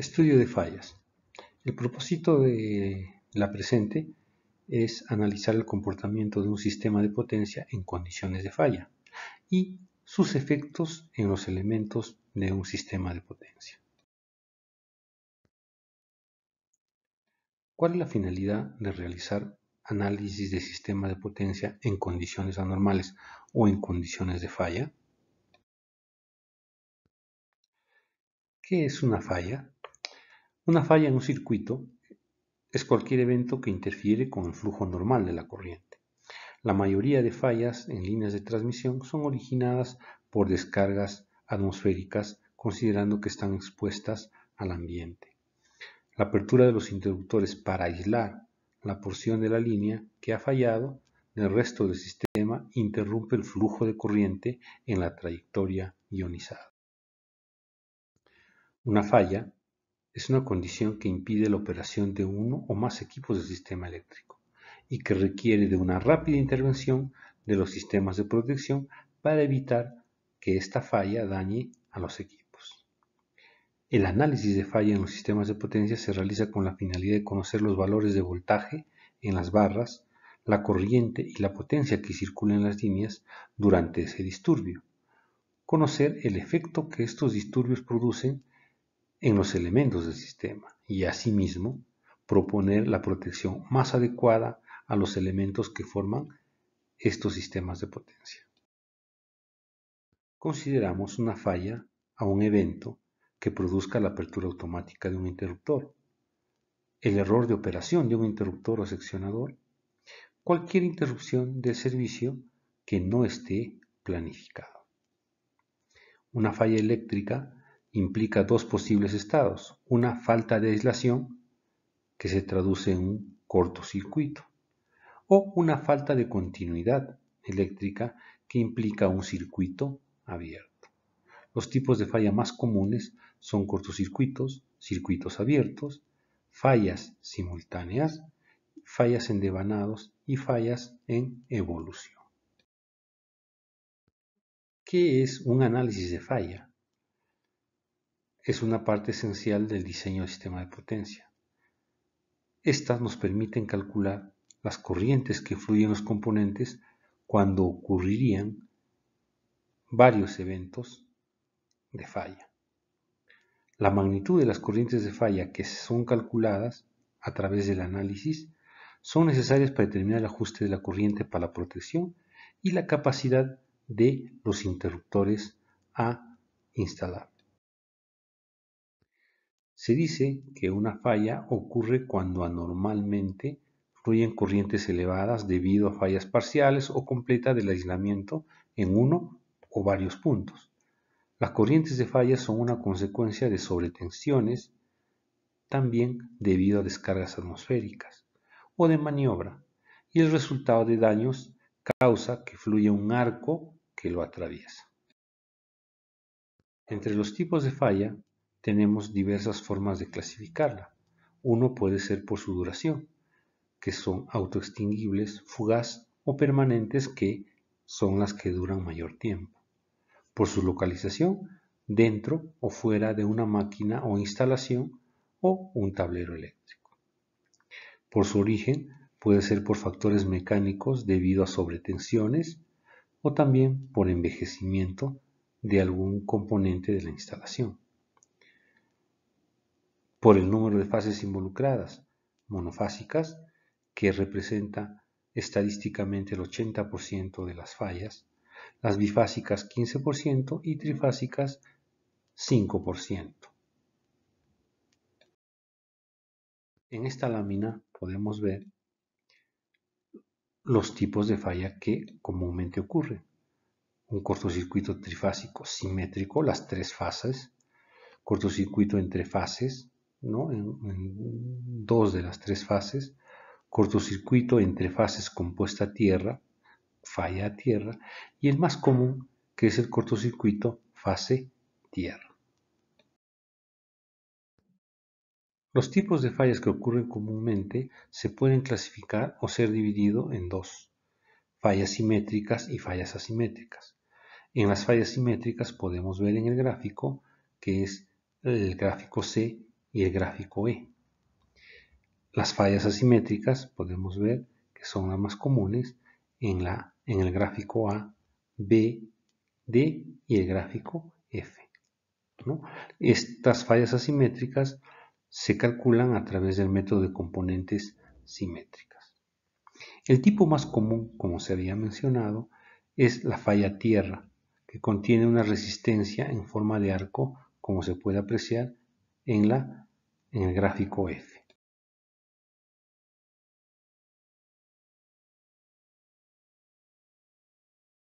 Estudio de fallas. El propósito de la presente es analizar el comportamiento de un sistema de potencia en condiciones de falla y sus efectos en los elementos de un sistema de potencia. ¿Cuál es la finalidad de realizar análisis de sistema de potencia en condiciones anormales o en condiciones de falla? ¿Qué es una falla? Una falla en un circuito es cualquier evento que interfiere con el flujo normal de la corriente. La mayoría de fallas en líneas de transmisión son originadas por descargas atmosféricas considerando que están expuestas al ambiente. La apertura de los interruptores para aislar la porción de la línea que ha fallado del resto del sistema interrumpe el flujo de corriente en la trayectoria ionizada. Una falla es una condición que impide la operación de uno o más equipos del sistema eléctrico y que requiere de una rápida intervención de los sistemas de protección para evitar que esta falla dañe a los equipos. El análisis de falla en los sistemas de potencia se realiza con la finalidad de conocer los valores de voltaje en las barras, la corriente y la potencia que circulan en las líneas durante ese disturbio, conocer el efecto que estos disturbios producen en los elementos del sistema y asimismo proponer la protección más adecuada a los elementos que forman estos sistemas de potencia. Consideramos una falla a un evento que produzca la apertura automática de un interruptor, el error de operación de un interruptor o seccionador, cualquier interrupción de servicio que no esté planificado. Una falla eléctrica implica dos posibles estados, una falta de aislación, que se traduce en un cortocircuito, o una falta de continuidad eléctrica que implica un circuito abierto. Los tipos de falla más comunes son cortocircuitos, circuitos abiertos, fallas simultáneas, fallas en devanados y fallas en evolución. ¿Qué es un análisis de falla? es una parte esencial del diseño del sistema de potencia. Estas nos permiten calcular las corrientes que fluyen los componentes cuando ocurrirían varios eventos de falla. La magnitud de las corrientes de falla que son calculadas a través del análisis son necesarias para determinar el ajuste de la corriente para la protección y la capacidad de los interruptores a instalar. Se dice que una falla ocurre cuando anormalmente fluyen corrientes elevadas debido a fallas parciales o completas del aislamiento en uno o varios puntos. Las corrientes de falla son una consecuencia de sobretensiones, también debido a descargas atmosféricas o de maniobra, y el resultado de daños causa que fluya un arco que lo atraviesa. Entre los tipos de falla tenemos diversas formas de clasificarla. Uno puede ser por su duración, que son autoextinguibles, fugaz o permanentes, que son las que duran mayor tiempo. Por su localización, dentro o fuera de una máquina o instalación o un tablero eléctrico. Por su origen, puede ser por factores mecánicos debido a sobretensiones o también por envejecimiento de algún componente de la instalación por el número de fases involucradas, monofásicas, que representa estadísticamente el 80% de las fallas, las bifásicas 15% y trifásicas 5%. En esta lámina podemos ver los tipos de falla que comúnmente ocurren. Un cortocircuito trifásico simétrico, las tres fases, cortocircuito entre fases, en, dos de las tres fases, cortocircuito entre fases compuesta a tierra, falla a tierra, y el más común que es el cortocircuito fase tierra. Los tipos de fallas que ocurren comúnmente se pueden clasificar o ser dividido en dos, fallas simétricas y fallas asimétricas. En las fallas simétricas podemos ver en el gráfico, que es el gráfico C, y el gráfico E. Las fallas asimétricas podemos ver que son las más comunes en, la, en el gráfico A, B, D y el gráfico F. Estas fallas asimétricas se calculan a través del método de componentes simétricas. El tipo más común, como se había mencionado, es la falla tierra, que contiene una resistencia en forma de arco, como se puede apreciar, en, la, en el gráfico F.